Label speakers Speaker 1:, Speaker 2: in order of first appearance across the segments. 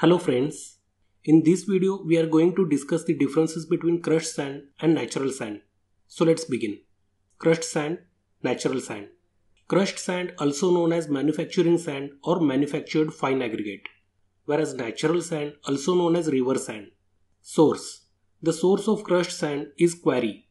Speaker 1: Hello friends, in this video we are going to discuss the differences between crushed sand and natural sand. So let's begin. Crushed sand, natural sand. Crushed sand also known as manufacturing sand or manufactured fine aggregate, whereas natural sand also known as river sand. Source. The source of crushed sand is quarry.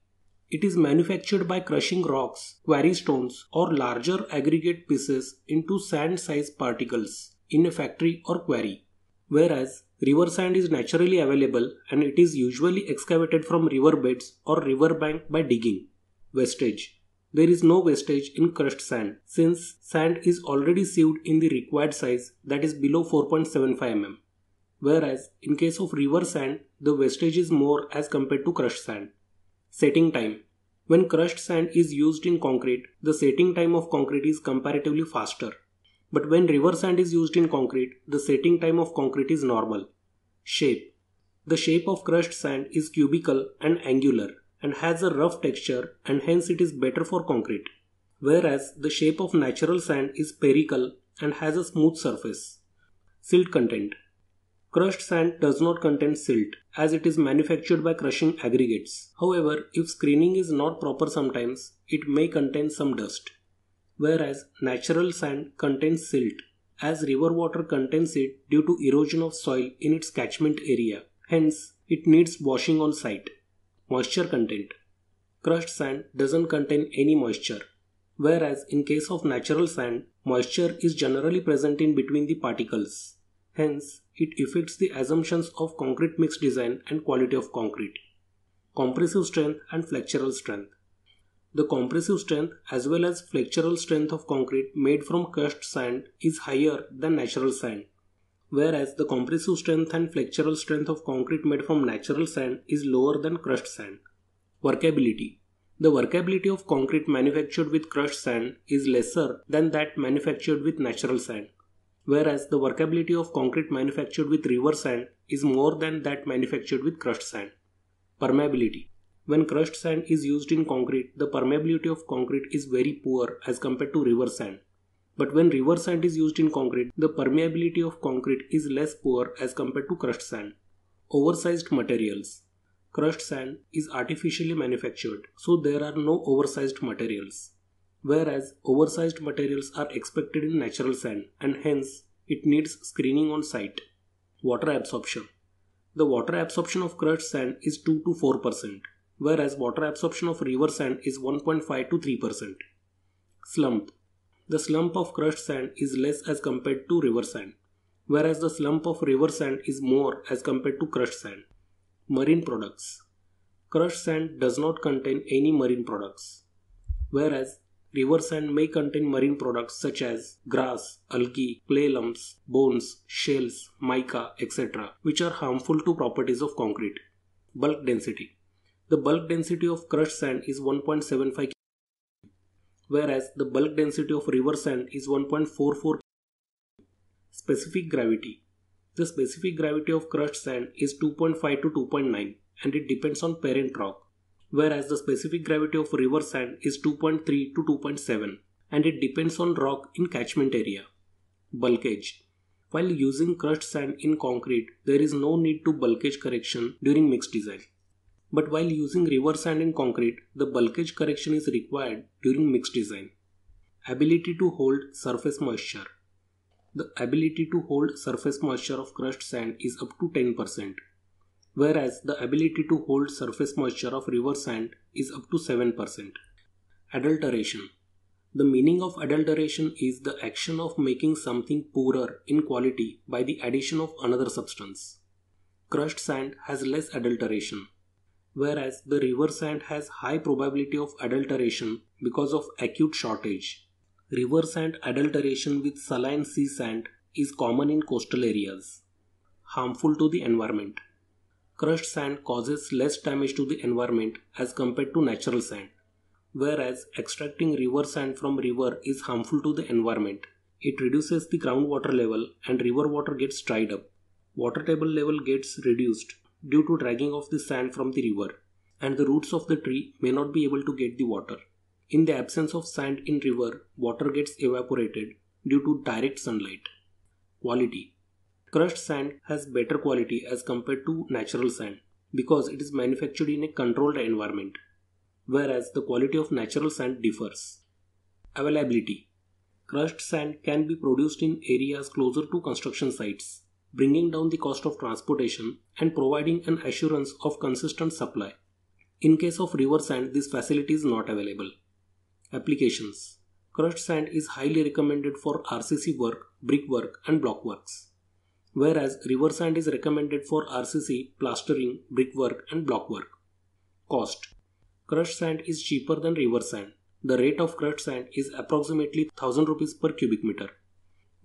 Speaker 1: It is manufactured by crushing rocks, quarry stones or larger aggregate pieces into sand-sized particles in a factory or quarry. Whereas river sand is naturally available and it is usually excavated from river beds or riverbank by digging. Wastage There is no wastage in crushed sand since sand is already sieved in the required size that is below 4.75 mm. Whereas in case of river sand, the wastage is more as compared to crushed sand. Setting time When crushed sand is used in concrete, the setting time of concrete is comparatively faster but when river sand is used in concrete, the setting time of concrete is normal. Shape The shape of crushed sand is cubical and angular and has a rough texture and hence it is better for concrete. Whereas the shape of natural sand is spherical and has a smooth surface. Silt content Crushed sand does not contain silt as it is manufactured by crushing aggregates. However, if screening is not proper sometimes, it may contain some dust whereas natural sand contains silt, as river water contains it due to erosion of soil in its catchment area. Hence, it needs washing on site. Moisture content Crushed sand doesn't contain any moisture, whereas in case of natural sand, moisture is generally present in between the particles. Hence, it affects the assumptions of concrete mix design and quality of concrete. Compressive strength and flexural strength. The compressive strength as well as flexural strength of concrete made from crushed sand is higher than natural sand, whereas the compressive strength and flexural strength of concrete made from natural sand is lower than crushed sand. Workability The workability of concrete manufactured with crushed sand is lesser than that manufactured with natural sand whereas the workability of concrete manufactured with river sand is more than that manufactured with crushed sand. Permeability when crushed sand is used in concrete, the permeability of concrete is very poor as compared to river sand. But when river sand is used in concrete, the permeability of concrete is less poor as compared to crushed sand. Oversized materials. Crushed sand is artificially manufactured, so there are no oversized materials. Whereas oversized materials are expected in natural sand and hence it needs screening on site. Water absorption. The water absorption of crushed sand is 2 to 4 percent whereas water absorption of river sand is 1.5 to 3%. Slump The slump of crushed sand is less as compared to river sand, whereas the slump of river sand is more as compared to crushed sand. Marine products Crushed sand does not contain any marine products, whereas river sand may contain marine products such as grass, algae, clay lumps, bones, shells, mica, etc., which are harmful to properties of concrete. Bulk density the bulk density of crushed sand is 1.75 kg, whereas the bulk density of river sand is 1.44 kg. Specific gravity The specific gravity of crushed sand is 2.5 to 2.9 and it depends on parent rock, whereas the specific gravity of river sand is 2.3 to 2.7 and it depends on rock in catchment area. Bulkage While using crushed sand in concrete, there is no need to bulkage correction during mix design. But while using river sand in concrete, the bulkage correction is required during mix design. Ability to hold surface moisture. The ability to hold surface moisture of crushed sand is up to 10%, whereas the ability to hold surface moisture of river sand is up to 7%. Adulteration. The meaning of adulteration is the action of making something poorer in quality by the addition of another substance. Crushed sand has less adulteration whereas the river sand has high probability of adulteration because of acute shortage. River sand adulteration with saline sea sand is common in coastal areas. Harmful to the environment. Crushed sand causes less damage to the environment as compared to natural sand. Whereas extracting river sand from river is harmful to the environment. It reduces the groundwater level and river water gets dried up. Water table level gets reduced due to dragging of the sand from the river, and the roots of the tree may not be able to get the water. In the absence of sand in river, water gets evaporated due to direct sunlight. Quality Crushed sand has better quality as compared to natural sand because it is manufactured in a controlled environment, whereas the quality of natural sand differs. Availability Crushed sand can be produced in areas closer to construction sites bringing down the cost of transportation and providing an assurance of consistent supply. In case of river sand, this facility is not available. Applications Crushed sand is highly recommended for RCC work, brickwork, and blockworks, whereas river sand is recommended for RCC, plastering, brickwork, and blockwork. Cost Crushed sand is cheaper than river sand. The rate of crushed sand is approximately 1000 rupees per cubic meter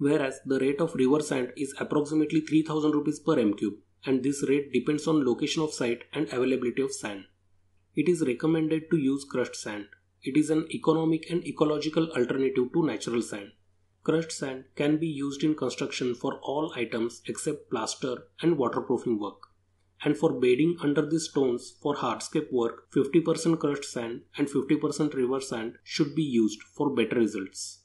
Speaker 1: whereas the rate of river sand is approximately 3000 rupees per m cube and this rate depends on location of site and availability of sand. It is recommended to use crushed sand. It is an economic and ecological alternative to natural sand. Crushed sand can be used in construction for all items except plaster and waterproofing work. And for bedding under the stones for hardscape work, 50% crushed sand and 50% river sand should be used for better results.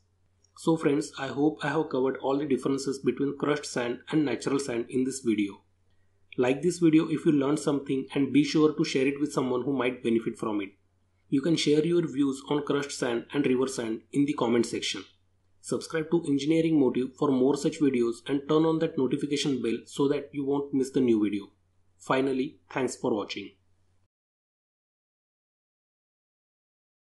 Speaker 1: So friends, I hope I have covered all the differences between crushed sand and natural sand in this video. Like this video if you learned something and be sure to share it with someone who might benefit from it. You can share your views on crushed sand and river sand in the comment section. Subscribe to Engineering Motive for more such videos and turn on that notification bell so that you won't miss the new video. Finally, thanks for watching.